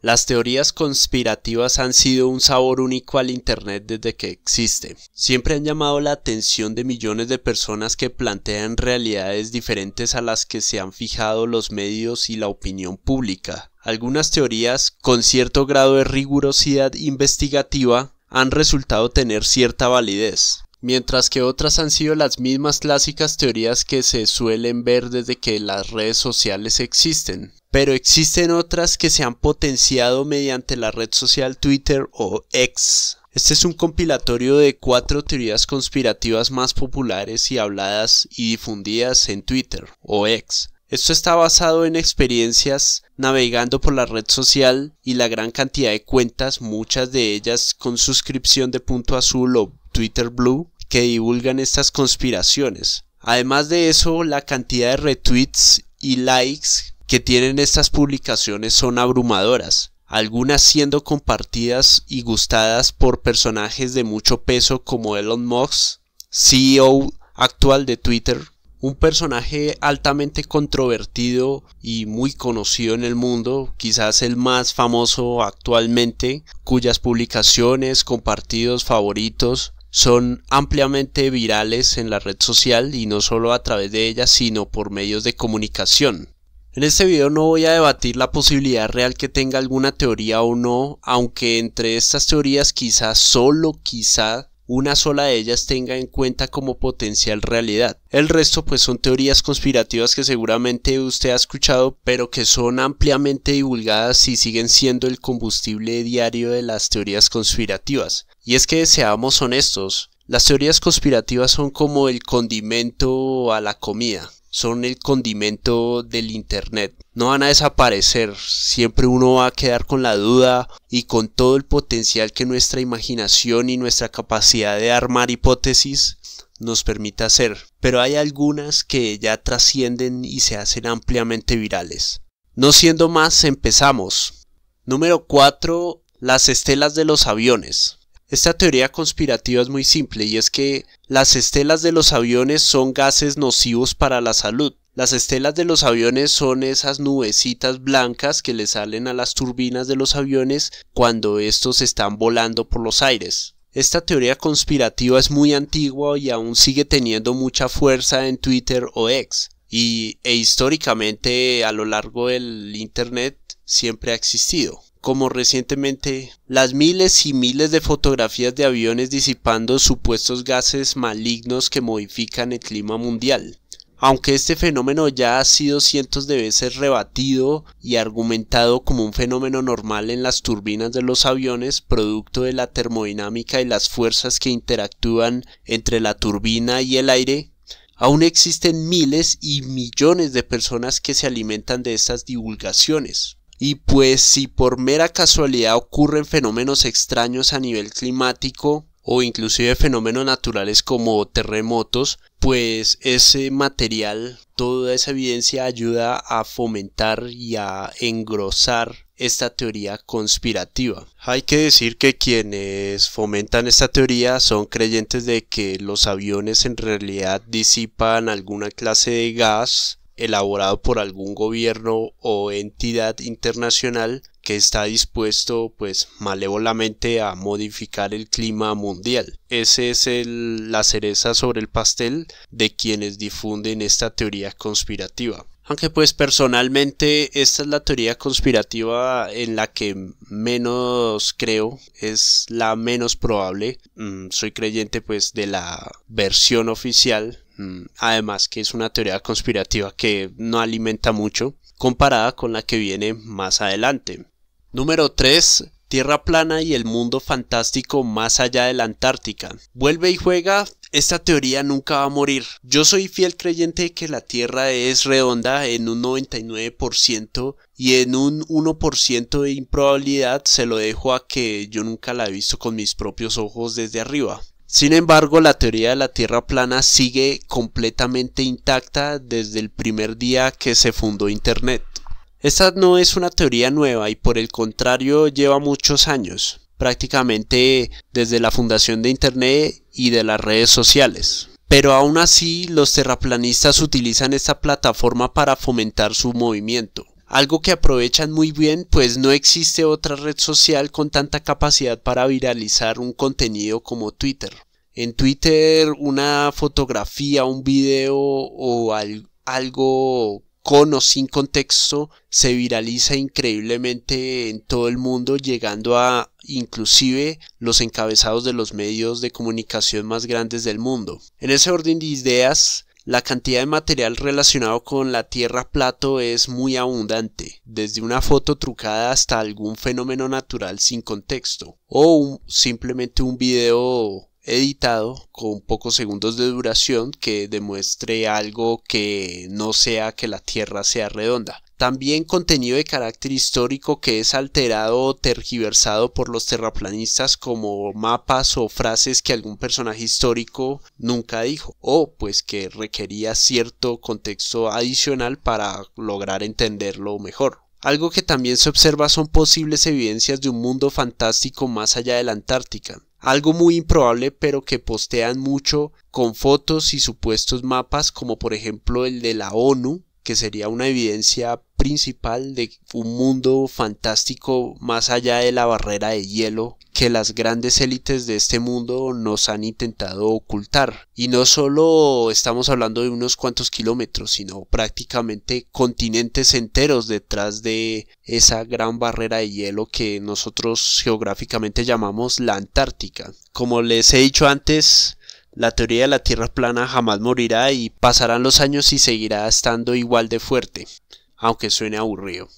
Las teorías conspirativas han sido un sabor único al Internet desde que existe. Siempre han llamado la atención de millones de personas que plantean realidades diferentes a las que se han fijado los medios y la opinión pública. Algunas teorías, con cierto grado de rigurosidad investigativa, han resultado tener cierta validez, mientras que otras han sido las mismas clásicas teorías que se suelen ver desde que las redes sociales existen. Pero existen otras que se han potenciado mediante la red social Twitter o X. Este es un compilatorio de cuatro teorías conspirativas más populares y habladas y difundidas en Twitter o X. Esto está basado en experiencias navegando por la red social y la gran cantidad de cuentas, muchas de ellas con suscripción de punto azul o Twitter Blue que divulgan estas conspiraciones. Además de eso, la cantidad de retweets y likes que tienen estas publicaciones son abrumadoras, algunas siendo compartidas y gustadas por personajes de mucho peso como Elon Musk, CEO actual de Twitter, un personaje altamente controvertido y muy conocido en el mundo, quizás el más famoso actualmente, cuyas publicaciones, compartidos, favoritos son ampliamente virales en la red social y no solo a través de ella, sino por medios de comunicación. En este video no voy a debatir la posibilidad real que tenga alguna teoría o no, aunque entre estas teorías quizá, solo quizá, una sola de ellas tenga en cuenta como potencial realidad. El resto pues son teorías conspirativas que seguramente usted ha escuchado, pero que son ampliamente divulgadas y siguen siendo el combustible diario de las teorías conspirativas. Y es que seamos honestos, las teorías conspirativas son como el condimento a la comida son el condimento del Internet. No van a desaparecer, siempre uno va a quedar con la duda y con todo el potencial que nuestra imaginación y nuestra capacidad de armar hipótesis nos permite hacer, pero hay algunas que ya trascienden y se hacen ampliamente virales. No siendo más, empezamos. Número 4. Las estelas de los aviones. Esta teoría conspirativa es muy simple y es que las estelas de los aviones son gases nocivos para la salud. Las estelas de los aviones son esas nubecitas blancas que le salen a las turbinas de los aviones cuando estos están volando por los aires. Esta teoría conspirativa es muy antigua y aún sigue teniendo mucha fuerza en Twitter o X. Y e históricamente a lo largo del Internet siempre ha existido como recientemente las miles y miles de fotografías de aviones disipando supuestos gases malignos que modifican el clima mundial. Aunque este fenómeno ya ha sido cientos de veces rebatido y argumentado como un fenómeno normal en las turbinas de los aviones, producto de la termodinámica y las fuerzas que interactúan entre la turbina y el aire, aún existen miles y millones de personas que se alimentan de estas divulgaciones. Y pues si por mera casualidad ocurren fenómenos extraños a nivel climático o inclusive fenómenos naturales como terremotos, pues ese material, toda esa evidencia ayuda a fomentar y a engrosar esta teoría conspirativa. Hay que decir que quienes fomentan esta teoría son creyentes de que los aviones en realidad disipan alguna clase de gas elaborado por algún gobierno o entidad internacional que está dispuesto pues malévolamente a modificar el clima mundial. Ese es el, la cereza sobre el pastel de quienes difunden esta teoría conspirativa. Aunque pues personalmente esta es la teoría conspirativa en la que menos creo, es la menos probable. Mm, soy creyente pues de la versión oficial Mm, además que es una teoría conspirativa que no alimenta mucho, comparada con la que viene más adelante. Número 3. Tierra plana y el mundo fantástico más allá de la Antártica. Vuelve y juega, esta teoría nunca va a morir. Yo soy fiel creyente de que la Tierra es redonda en un 99% y en un 1% de improbabilidad se lo dejo a que yo nunca la he visto con mis propios ojos desde arriba. Sin embargo, la teoría de la Tierra plana sigue completamente intacta desde el primer día que se fundó Internet. Esta no es una teoría nueva y por el contrario lleva muchos años, prácticamente desde la fundación de Internet y de las redes sociales. Pero aún así, los terraplanistas utilizan esta plataforma para fomentar su movimiento algo que aprovechan muy bien, pues no existe otra red social con tanta capacidad para viralizar un contenido como Twitter. En Twitter una fotografía, un video o algo con o sin contexto se viraliza increíblemente en todo el mundo, llegando a inclusive los encabezados de los medios de comunicación más grandes del mundo. En ese orden de ideas, la cantidad de material relacionado con la Tierra Plato es muy abundante, desde una foto trucada hasta algún fenómeno natural sin contexto, o simplemente un video editado con pocos segundos de duración que demuestre algo que no sea que la Tierra sea redonda. También contenido de carácter histórico que es alterado o tergiversado por los terraplanistas como mapas o frases que algún personaje histórico nunca dijo o pues que requería cierto contexto adicional para lograr entenderlo mejor. Algo que también se observa son posibles evidencias de un mundo fantástico más allá de la Antártica, algo muy improbable pero que postean mucho con fotos y supuestos mapas como por ejemplo el de la ONU que sería una evidencia principal de un mundo fantástico más allá de la barrera de hielo que las grandes élites de este mundo nos han intentado ocultar. Y no solo estamos hablando de unos cuantos kilómetros, sino prácticamente continentes enteros detrás de esa gran barrera de hielo que nosotros geográficamente llamamos la Antártica. Como les he dicho antes, la teoría de la Tierra plana jamás morirá y pasarán los años y seguirá estando igual de fuerte, aunque suene aburrido.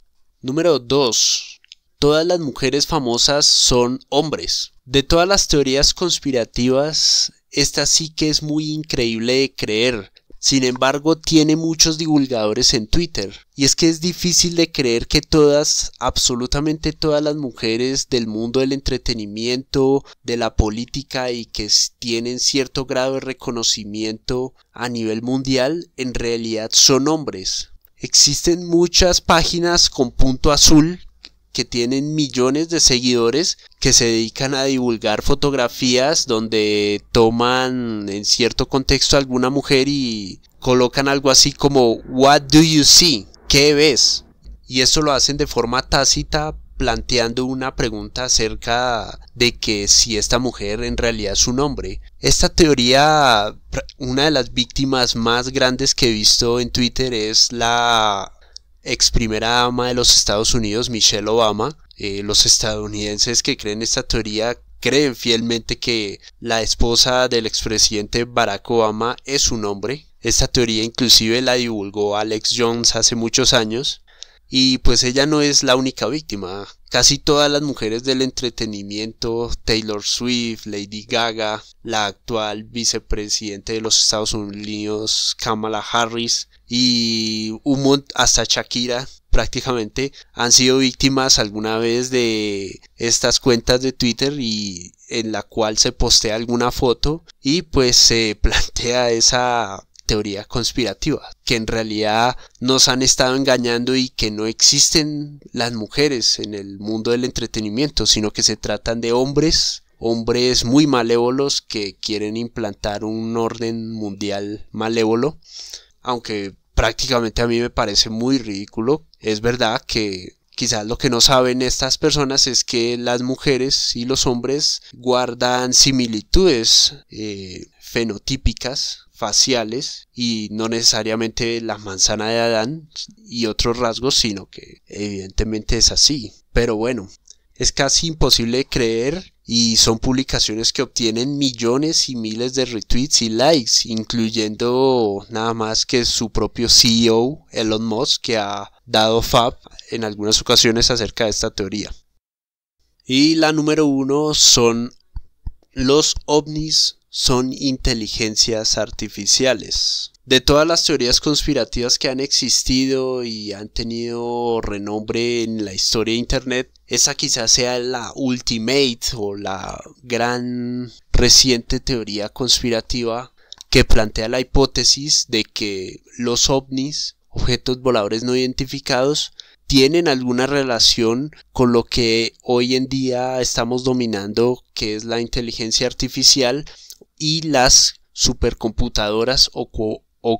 Número 2. Todas las mujeres famosas son hombres. De todas las teorías conspirativas, esta sí que es muy increíble de creer, sin embargo, tiene muchos divulgadores en Twitter. Y es que es difícil de creer que todas, absolutamente todas las mujeres del mundo del entretenimiento, de la política y que tienen cierto grado de reconocimiento a nivel mundial, en realidad son hombres. Existen muchas páginas con punto azul que tienen millones de seguidores que se dedican a divulgar fotografías donde toman en cierto contexto alguna mujer y colocan algo así como What do you see? ¿Qué ves? Y eso lo hacen de forma tácita planteando una pregunta acerca de que si esta mujer en realidad es un hombre. Esta teoría, una de las víctimas más grandes que he visto en Twitter es la ex primera dama de los Estados Unidos, Michelle Obama. Eh, los estadounidenses que creen esta teoría creen fielmente que la esposa del expresidente Barack Obama es un hombre. Esta teoría inclusive la divulgó Alex Jones hace muchos años. Y pues ella no es la única víctima. Casi todas las mujeres del entretenimiento, Taylor Swift, Lady Gaga, la actual vicepresidente de los Estados Unidos, Kamala Harris, y un hasta Shakira prácticamente han sido víctimas alguna vez de estas cuentas de Twitter y en la cual se postea alguna foto y pues se plantea esa teoría conspirativa, que en realidad nos han estado engañando y que no existen las mujeres en el mundo del entretenimiento, sino que se tratan de hombres, hombres muy malévolos que quieren implantar un orden mundial malévolo, aunque prácticamente a mí me parece muy ridículo. Es verdad que quizás lo que no saben estas personas es que las mujeres y los hombres guardan similitudes eh, fenotípicas faciales y no necesariamente la manzana de Adán y otros rasgos, sino que evidentemente es así. Pero bueno, es casi imposible creer y son publicaciones que obtienen millones y miles de retweets y likes, incluyendo nada más que su propio CEO, Elon Musk, que ha dado fab en algunas ocasiones acerca de esta teoría. Y la número uno son los ovnis son inteligencias artificiales. De todas las teorías conspirativas que han existido y han tenido renombre en la historia de Internet, esa quizás sea la ultimate o la gran reciente teoría conspirativa que plantea la hipótesis de que los ovnis, objetos voladores no identificados, tienen alguna relación con lo que hoy en día estamos dominando, que es la inteligencia artificial, y las supercomputadoras o,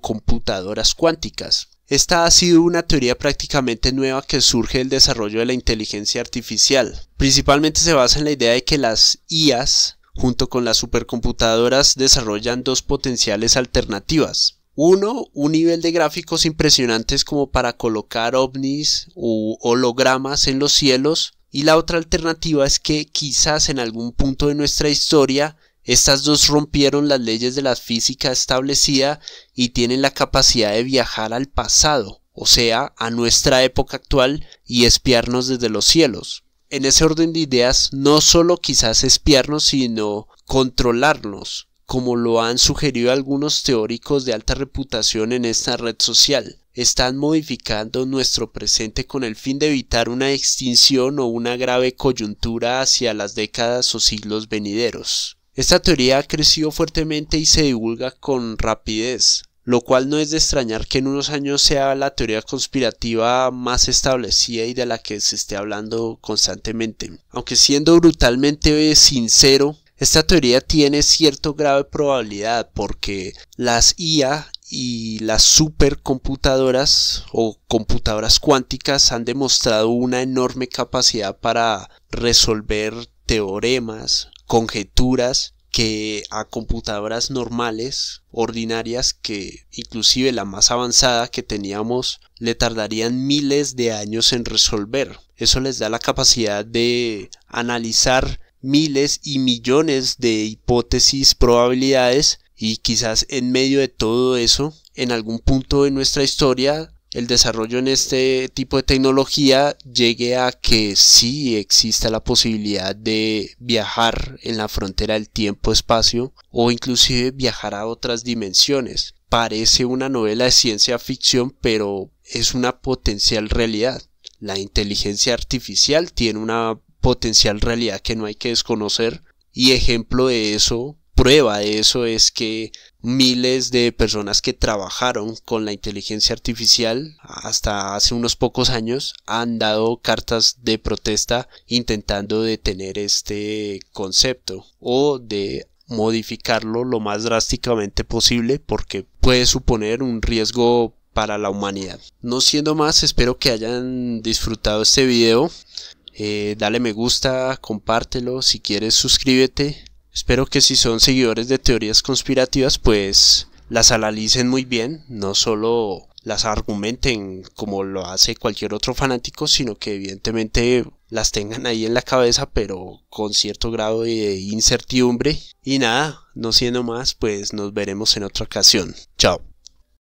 computadoras cuánticas. Esta ha sido una teoría prácticamente nueva que surge del desarrollo de la inteligencia artificial. Principalmente se basa en la idea de que las IAs, junto con las supercomputadoras, desarrollan dos potenciales alternativas. Uno, un nivel de gráficos impresionantes como para colocar ovnis o hologramas en los cielos. Y la otra alternativa es que quizás en algún punto de nuestra historia estas dos rompieron las leyes de la física establecida y tienen la capacidad de viajar al pasado, o sea, a nuestra época actual y espiarnos desde los cielos. En ese orden de ideas, no solo quizás espiarnos, sino controlarnos, como lo han sugerido algunos teóricos de alta reputación en esta red social. Están modificando nuestro presente con el fin de evitar una extinción o una grave coyuntura hacia las décadas o siglos venideros. Esta teoría ha crecido fuertemente y se divulga con rapidez, lo cual no es de extrañar que en unos años sea la teoría conspirativa más establecida y de la que se esté hablando constantemente. Aunque siendo brutalmente sincero, esta teoría tiene cierto grado de probabilidad porque las IA y las supercomputadoras o computadoras cuánticas han demostrado una enorme capacidad para resolver teoremas, conjeturas que a computadoras normales, ordinarias, que inclusive la más avanzada que teníamos, le tardarían miles de años en resolver. Eso les da la capacidad de analizar miles y millones de hipótesis, probabilidades, y quizás en medio de todo eso, en algún punto de nuestra historia, el desarrollo en este tipo de tecnología llegue a que sí exista la posibilidad de viajar en la frontera del tiempo-espacio o inclusive viajar a otras dimensiones. Parece una novela de ciencia ficción, pero es una potencial realidad. La inteligencia artificial tiene una potencial realidad que no hay que desconocer y ejemplo de eso prueba de eso es que miles de personas que trabajaron con la inteligencia artificial hasta hace unos pocos años han dado cartas de protesta intentando detener este concepto o de modificarlo lo más drásticamente posible porque puede suponer un riesgo para la humanidad. No siendo más, espero que hayan disfrutado este video. Eh, dale me gusta, compártelo, si quieres suscríbete Espero que si son seguidores de teorías conspirativas, pues las analicen muy bien, no solo las argumenten como lo hace cualquier otro fanático, sino que evidentemente las tengan ahí en la cabeza, pero con cierto grado de incertidumbre. Y nada, no siendo más, pues nos veremos en otra ocasión. Chao.